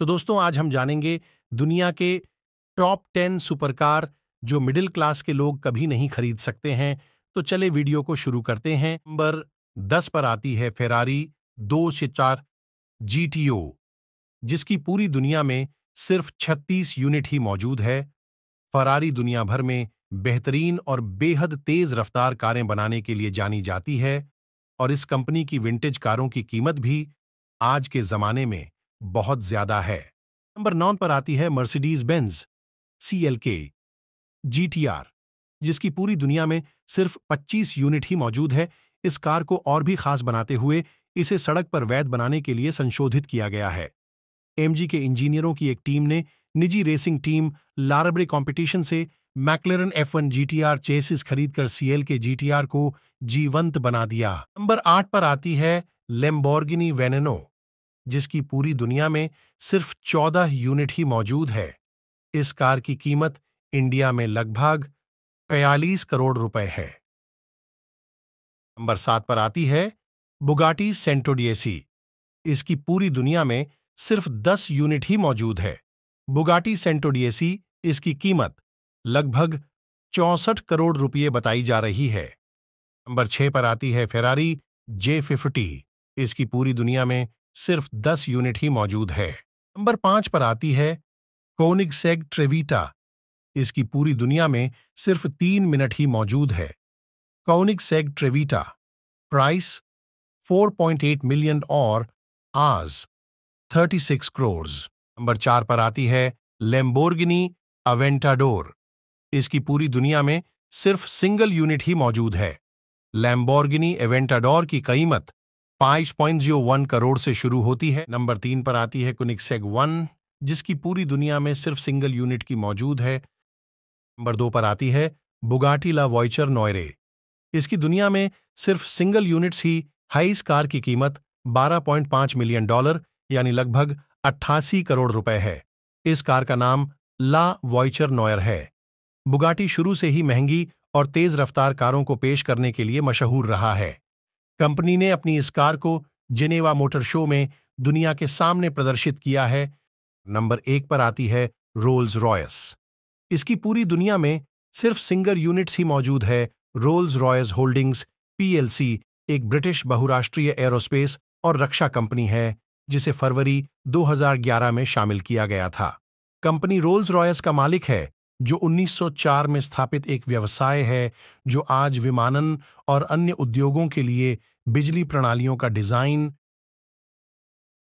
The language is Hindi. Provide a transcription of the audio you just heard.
तो दोस्तों आज हम जानेंगे दुनिया के टॉप टेन सुपरकार जो मिडिल क्लास के लोग कभी नहीं खरीद सकते हैं तो चले वीडियो को शुरू करते हैं नंबर दस पर आती है फेरारी दो से चार जी जिसकी पूरी दुनिया में सिर्फ 36 यूनिट ही मौजूद है फरारी दुनिया भर में बेहतरीन और बेहद तेज रफ्तार कारें बनाने के लिए जानी जाती है और इस कंपनी की विंटेज कारों की कीमत भी आज के ज़माने में बहुत ज्यादा है नंबर नौ पर आती है मर्सिडीज बेंज सी एल के जी टी आर जिसकी पूरी दुनिया में सिर्फ 25 यूनिट ही मौजूद है इस कार को और भी खास बनाते हुए इसे सड़क पर वैध बनाने के लिए संशोधित किया गया है एमजी के इंजीनियरों की एक टीम ने निजी रेसिंग टीम लारबरे कंपटीशन से McLaren F one G T R chassis खरीदकर सीएल के जी टी आर को जीवंत बना दिया नंबर आठ पर आती है लेम्बोर्गिनी वेनेनो जिसकी पूरी दुनिया में सिर्फ चौदह यूनिट ही मौजूद है इस कार की कीमत इंडिया में लगभग बयालीस करोड़ रुपए है नंबर सात पर आती है बुगाटी सेंटोडियसी इसकी पूरी दुनिया में सिर्फ दस यूनिट ही मौजूद है बुगाटी सेंटोडियसी इसकी कीमत लगभग चौसठ करोड़ रुपये बताई जा रही है नंबर छह पर आती है फेरारी जे फिफ्टी इसकी पूरी दुनिया में सिर्फ दस यूनिट ही मौजूद है नंबर पांच पर आती है कोनिग सेग ट्रेविटा इसकी पूरी दुनिया में सिर्फ तीन मिनट ही मौजूद है कोनिग सेग ट्रेविटा प्राइस 4.8 मिलियन और आज 36 करोड़ नंबर चार पर आती है लेम्बोर्गिनी अवेंटाडोर इसकी पूरी दुनिया में सिर्फ सिंगल यूनिट ही मौजूद है लैम्बोर्गिनी एवेंटाडोर की कीमत 5.01 करोड़ से शुरू होती है नंबर तीन पर आती है कुनिकसेग वन जिसकी पूरी दुनिया में सिर्फ सिंगल यूनिट की मौजूद है नंबर दो पर आती है बुगाटी ला वॉइचर नॉयरे इसकी दुनिया में सिर्फ सिंगल यूनिट्स ही हाइस कार की कीमत 12.5 मिलियन डॉलर यानी लगभग अट्ठासी करोड़ रुपए है इस कार का नाम ला वॉइचर नॉयर है बुगाटी शुरू से ही महंगी और तेज रफ्तार कारों को पेश करने के लिए मशहूर रहा है कंपनी ने अपनी इस कार को जिनेवा मोटर शो में दुनिया के सामने प्रदर्शित किया है नंबर एक पर आती है रोल्स रॉयस इसकी पूरी दुनिया में सिर्फ सिंगर यूनिट्स ही मौजूद है रोल्स रॉयस होल्डिंग्स पीएलसी एक ब्रिटिश बहुराष्ट्रीय एरोस्पेस और रक्षा कंपनी है जिसे फरवरी 2011 में शामिल किया गया था कंपनी रोल्स रॉयस का मालिक है जो 1904 में स्थापित एक व्यवसाय है जो आज विमानन और अन्य उद्योगों के लिए बिजली प्रणालियों का डिजाइन